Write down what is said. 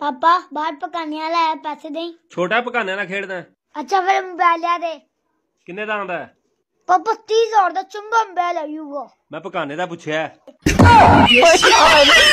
ਪਾਪਾ ਬਾਹਰ ਪਕਾਨੇ ਵਾਲਾ ਹੈ ਪੈਸੇ ਦੇ ਛੋਟਾ ਪਕਾਨੇ ਨਾਲ ਖੇਡਦਾ ਅੱਛਾ ਫਿਰ ਮੋਬਾਈਲ ਲਿਆ ਦੇ ਕਿੰਨੇ ਦਾ ਆਂਦਾ ਹੈ? ਪਾਪਾ 30000 ਦਾ ਚੰਗਾ ਮੋਬਾਈਲ ਹੈ ਯੂਗਾ ਮੈਂ ਪਕਾਨੇ ਦਾ ਪੁੱਛਿਆ